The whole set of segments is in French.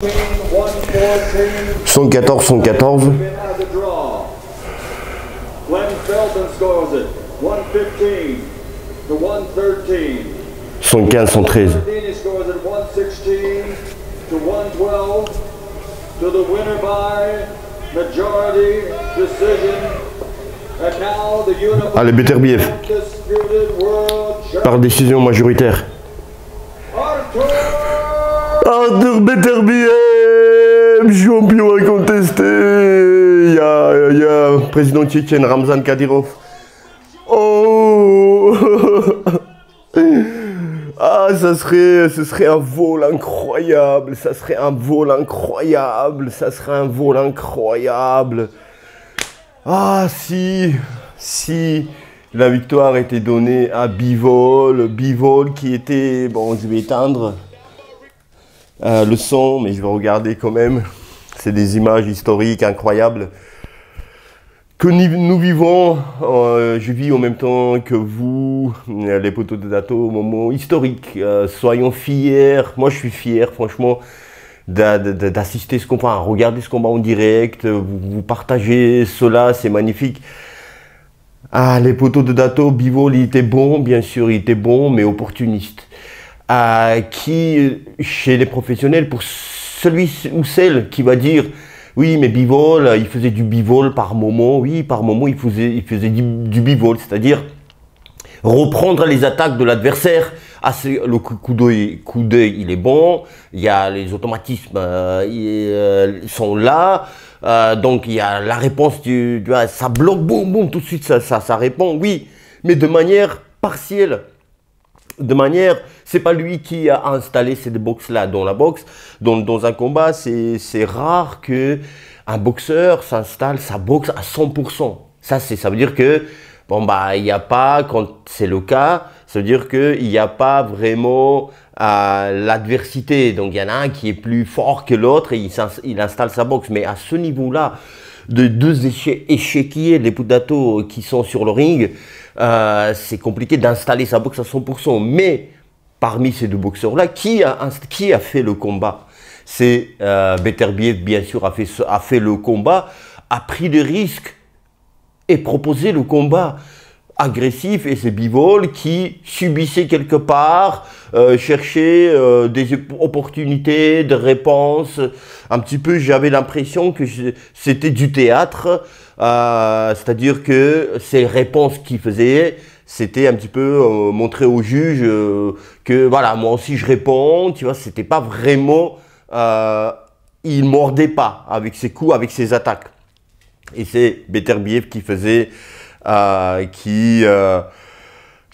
114, 114. Glenn Felton scores it. 115 to 113. 115, 113. scores 116 to 112 to the winner by majority decision. And now the United Par décision majoritaire. Arthur Beterbiev, champion incontesté. Il y a, président tchétchène, Ramzan Kadyrov. Oh Ah, ça serait, ce serait un vol incroyable, ça serait un vol incroyable, ça serait un vol incroyable. Ah, si, si la victoire était donnée à Bivol, Bivol qui était, bon, je vais éteindre, euh, le son, mais je vais regarder quand même. C'est des images historiques incroyables que nous vivons. Euh, je vis en même temps que vous, euh, les poteaux de Dato, au moment historique. soyons fiers. Moi, je suis fier, franchement, d'assister ce combat, à regarder ce combat en direct. Vous, partagez cela, c'est magnifique. Ah, les poteaux de Dato, Bivol, il était bon, bien sûr, il était bon, mais opportuniste qui, chez les professionnels, pour celui ou celle qui va dire oui, mais bivol, il faisait du bivol par moment, oui, par moment, il faisait, il faisait du, bivol, c'est-à-dire reprendre les attaques de l'adversaire. Ah, le coup d'œil, il est bon. Il y a les automatismes, euh, ils euh, sont là. Euh, donc il y a la réponse tu ah, ça bloque, boum, boum, tout de suite ça, ça, ça répond. Oui, mais de manière partielle de manière, c'est pas lui qui a installé cette boxe-là dans la boxe. Dans, un combat, c'est rare que un boxeur s'installe sa boxe à 100%. Ça, c'est, ça veut dire que, bon, bah, il n'y a pas, quand c'est le cas, ça veut dire qu'il n'y a pas vraiment à euh, l'adversité. Donc, il y en a un qui est plus fort que l'autre et il, il installe sa boxe. Mais à ce niveau-là, de deux échiquiers, les Pudato qui sont sur le ring, euh, c'est compliqué d'installer sa boxe à 100%. Mais parmi ces deux boxeurs-là, qui a, qui a fait le combat C'est euh, Beterbiev, bien sûr, a fait, a fait le combat, a pris des risques et proposé le combat agressif et ses bivoles qui subissaient quelque part, euh, cherchaient euh, des opportunités, de réponse Un petit peu, j'avais l'impression que c'était du théâtre, euh, c'est-à-dire que ces réponses qu'il faisait, c'était un petit peu euh, montrer au juge que voilà, moi aussi je réponds, tu vois, c'était pas vraiment. il mordait pas avec ses coups, avec ses attaques. Et c'est Beterbiev qui faisait euh, qui, euh,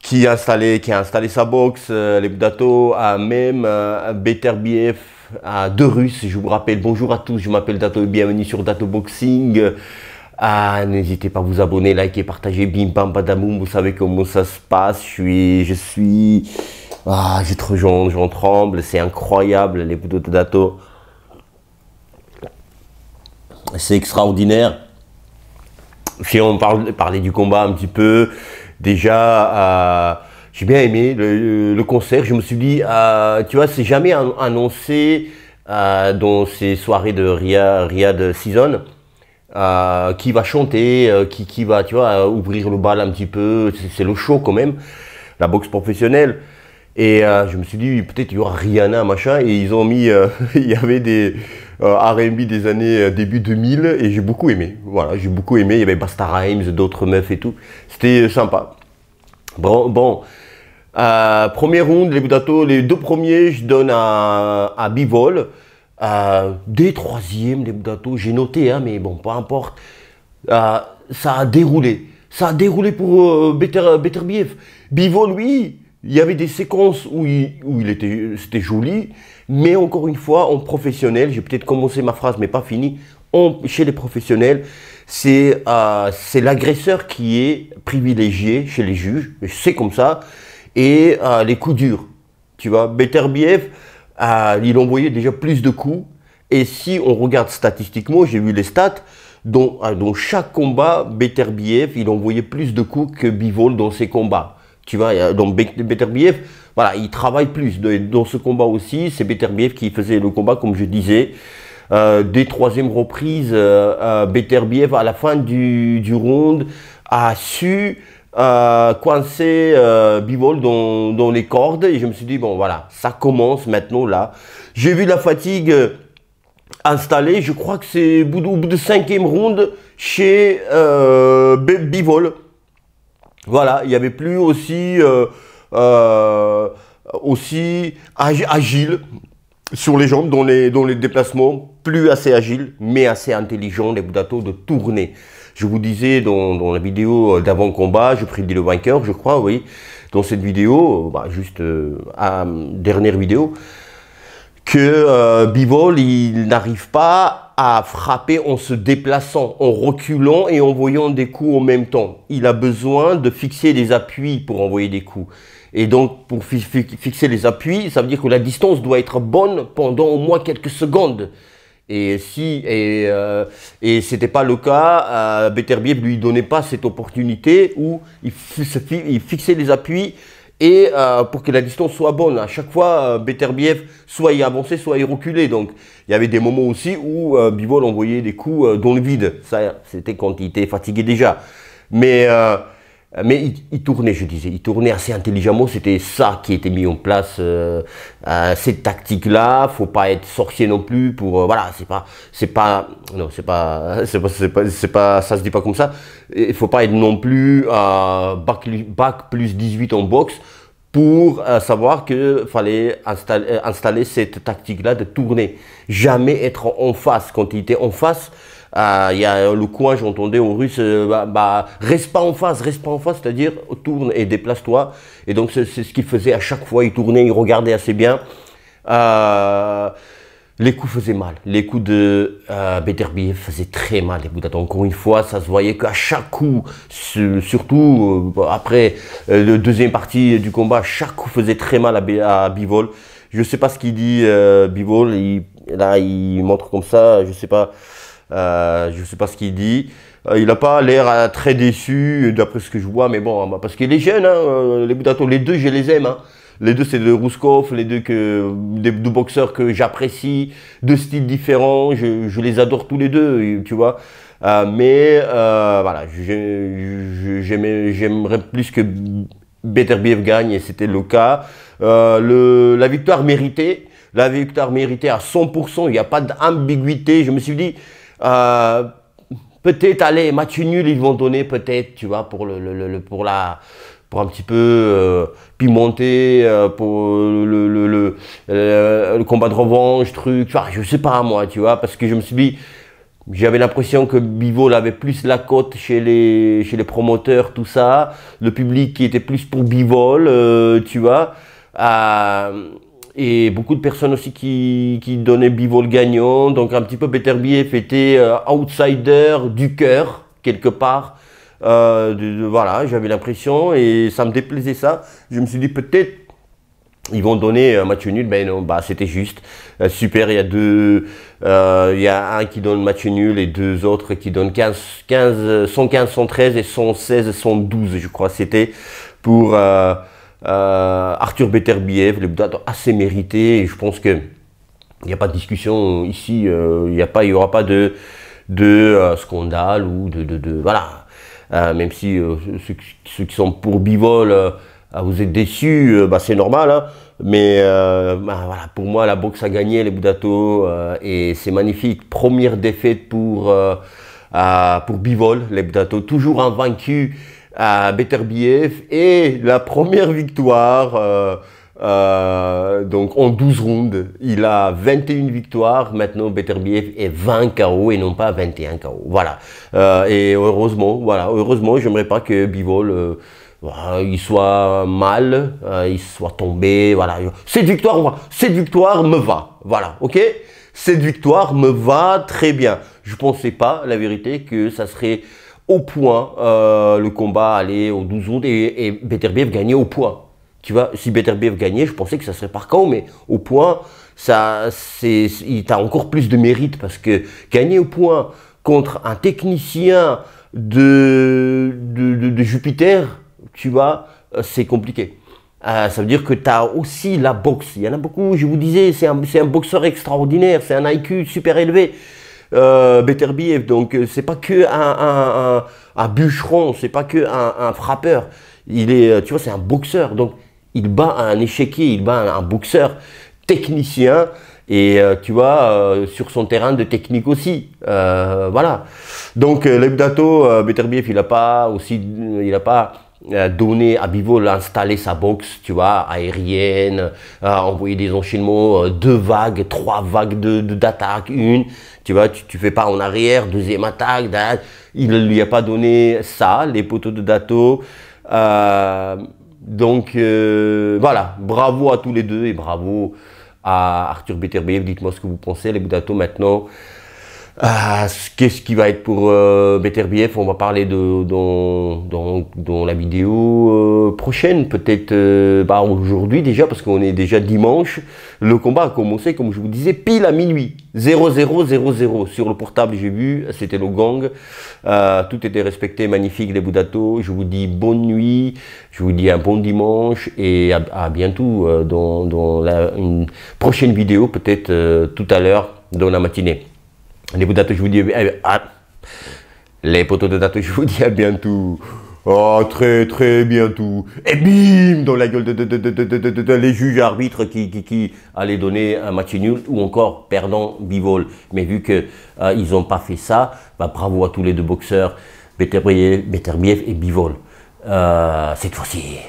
qui, a installé, qui a installé sa box, euh, les Dato, à même BTRBF, à deux Russes, je vous rappelle, bonjour à tous, je m'appelle Dato et bienvenue sur Dato Boxing. Ah, n'hésitez pas à vous abonner, liker, partager, bim bam badamoum, vous savez comment ça se passe, je suis, je suis, ah, j'ai trop j'en, tremble, c'est incroyable, les puto de Dato. C'est extraordinaire si on parlait du combat un petit peu, déjà, j'ai bien aimé le, concert. Je me suis dit, tu vois, c'est jamais annoncé dans ces soirées de Riyad Ria Season. qui va chanter, euh, qui, va, tu vois, ouvrir le bal un petit peu, c'est le show quand même, la boxe professionnelle. Et euh, je me suis dit, peut-être il y aura Rihanna, machin, et ils ont mis, euh, il y avait des, euh, R&B des années euh, début 2000 et j'ai beaucoup aimé. Voilà, j'ai beaucoup aimé. Il y avait Basta Rhymes, d'autres meufs et tout. C'était euh, sympa. Bon, bon. première ronde, les Budato, les deux premiers, je donne à, Bivol. des troisièmes, les Budato, j'ai noté, hein, mais bon, pas importe. ça a déroulé. Ça a déroulé pour Better, Better Bivol, oui, il y avait des séquences où était, c'était joli, mais encore une fois, en professionnel, j'ai peut-être commencé ma phrase mais pas fini. chez les professionnels, euh, c'est l'agresseur qui est privilégié chez les juges, c'est comme ça, et euh, les coups durs. Tu vois, Beterbiev, euh, il envoyait déjà plus de coups, et si on regarde statistiquement, j'ai vu les stats, dans, chaque combat, Beterbiev, il envoyait plus de coups que Bivol dans ses combats. Tu vois, donc Beterbiev, voilà, il travaille plus. Dans ce combat aussi, c'est Beterbiev qui faisait le combat, comme je disais. Euh, des troisièmes reprises, euh, euh Beterbiev, à la fin du, du round, a su euh, coincer euh, Bivol dans, les cordes et je me suis dit bon voilà ça commence maintenant là j'ai vu la fatigue installée je crois que c'est au bout de cinquième round chez Bivol voilà, il n'y avait plus aussi, euh, euh, aussi agile sur les jambes dans les, les déplacements, plus assez agile, mais assez intelligent, les boudato de tourner. Je vous disais dans, la vidéo euh, d'avant-combat, je prédis le vainqueur, je crois, oui, dans cette vidéo, bah, juste dernière vidéo, que Bivol, il n'arrive pas à frapper en se déplaçant, en reculant et en voyant des coups en même temps. Il a besoin de fixer des appuis pour envoyer des coups. Et donc, pour fixer les appuis, ça veut dire que la distance doit être bonne pendant au moins quelques secondes. Et si et, n'était euh, et pas le cas, euh, betterbier ne lui donnait pas cette opportunité où il fixait les appuis et euh, pour que la distance soit bonne. À chaque fois, euh, Beterbiev soit y avançait, soit y reculait. Donc, il y avait des moments aussi où euh, Bivol envoyait des coups euh, dans le vide. Ça, c'était quand il était fatigué déjà. Mais euh, mais il, tournait, je disais, il tournait assez intelligemment. C'était ça qui était mis en place, euh, cette tactique-là. Faut pas être sorcier non plus pour, euh, voilà, c'est pas, c'est pas, non, c'est pas, c'est pas, c'est pas, ça se dit pas comme ça. Il faut pas être non plus à bac, plus 18 en boxe pour savoir que fallait installer cette tactique-là de tourner. Jamais être en face. Quand il était en face, ah, il y a le coin, j'entendais au russe euh, bah, bah, reste pas en face, reste pas en face, c'est-à-dire tourne et déplace-toi. Et donc c'est ce qu'il faisait à chaque fois, il tournait, il regardait assez bien. Euh, les coups faisaient mal, les coups de euh, Bieff faisaient très mal, les Bouddhas. Encore une fois, ça se voyait qu'à chaque coup, surtout après le deuxième partie du combat, chaque coup faisait très mal à, à Bivol. Je sais pas ce qu'il dit Bivol, il, là il montre comme ça, je sais pas. Euh, je ne sais pas ce qu'il dit. Euh, il n'a pas l'air euh, très déçu, d'après ce que je vois, mais bon, bah, parce qu'il est jeune, hein, les les deux, je les aime. Hein. Les deux, c'est de Rouskov, les deux, que, deux boxeurs que j'apprécie, deux styles différents, je, les adore tous les deux, tu vois. mais voilà, j'aimerais plus que Better gagne, et c'était le cas. Le, la victoire méritée, la victoire méritée à 100%, il n'y a pas d'ambiguïté. Je me suis dit, euh, peut-être, allez, match nul, ils vont donner peut-être, tu vois, pour, le, pour, la, pour un petit peu euh, pimenter, euh, pour le, le, combat de revanche, truc, je sais pas moi, tu vois, parce que je me suis dit, j'avais l'impression que Bivol avait plus la cote chez les, chez les promoteurs, tout ça, le public qui était plus pour Bivol, tu vois et beaucoup de personnes aussi qui, qui donnaient Bivol gagnant. Donc un petit peu Peter Bief était euh, outsider du cœur, quelque part. Euh, voilà, j'avais l'impression et ça me déplaisait ça. Je me suis dit peut-être ils vont donner un match nul, ben non, bah c'était juste. Euh, super, il y a deux, il y a un qui donne match nul et deux autres qui donnent 15, 115, 113 et 116, 112, je crois, c'était pour. Euh, Arthur Beterbiev, les date assez mérité. Je pense que il n'y a pas de discussion ici. Euh, il n'y a pas, il y aura pas de de euh, scandale ou de, voilà. même si ceux, qui sont pour Bivol, vous êtes déçus, bah, c'est normal. Hein. Mais bah, voilà, pour moi, la boxe a gagné les Boudato et c'est magnifique. Première défaite pour pour Bivol, les Boudato toujours invaincu à biev et la première victoire. Euh, euh, donc en 12 rounds, il a 21 victoires. Maintenant, Beterbiev est 20 KO et non pas 21 KO. Voilà. Euh, et heureusement, voilà, heureusement, j'aimerais pas que Bivol il soit mal, il soit tombé. Voilà. Cette victoire, cette victoire me va. Voilà. Ok. Cette victoire me va très bien. Je pensais pas, la vérité, que ça serait au point euh, le combat allait au 12 ondes et, et Beterbiev gagnait au point. Tu vois, si Beterbiev gagnait, je pensais que ça serait par KO, mais au point, ça, c'est, t'a encore plus de mérite parce que gagner au point contre un technicien de, de, Jupiter, tu vois, euh, c'est compliqué. Euh, ça veut dire que tu as aussi la boxe. Il y en a beaucoup, je vous disais, c'est un boxeur extraordinaire, c'est un IQ super élevé. Euh, Beterbiev, donc euh, c'est pas que un, bûcheron, c'est pas que un, frappeur. Il est, euh, tu vois, c'est un boxeur. Donc il bat un échiquier, il bat un, boxeur technicien. Et tu vois, sur son terrain de technique aussi. voilà. Donc, Lebdato, Beterbiev, il n'a pas aussi, il a pas donné à Bivol l'installer sa boxe, tu vois, aérienne, envoyer des enchaînements, deux vagues, trois vagues d'attaque, de, une. Tu vois, tu, fais pas en arrière, deuxième attaque, il ne lui a pas donné ça, les poteaux de Dato. Euh, donc euh, voilà, bravo à tous les deux et bravo à Arthur Beterbiev. Dites-moi ce que vous pensez, les Dato maintenant. Ah, Qu'est-ce qui va être pour euh, Better BTRBF On va parler de, dans, dans, la vidéo euh, prochaine, peut-être euh, bah, aujourd'hui déjà, parce qu'on est déjà dimanche. Le combat a commencé, comme je vous disais, pile à minuit. 0000 sur le portable, j'ai vu, c'était le gang. tout était respecté, magnifique, les Boudato. Je vous dis bonne nuit, je vous dis un bon dimanche et à, bientôt dans, dans la, une prochaine vidéo, peut-être tout à l'heure dans la matinée. Les potos de date, je vous dis à eh ah, eh, bientôt. Oh, très, très bientôt. Et bim Dans la gueule de, les juges arbitres qui, qui, allaient donner un match nul ou encore perdant bivol. Mais vu qu'ils euh, ils n'ont pas fait ça, bah, bravo à tous les deux boxeurs, Beterbiev et Bivol. Euh, cette fois-ci.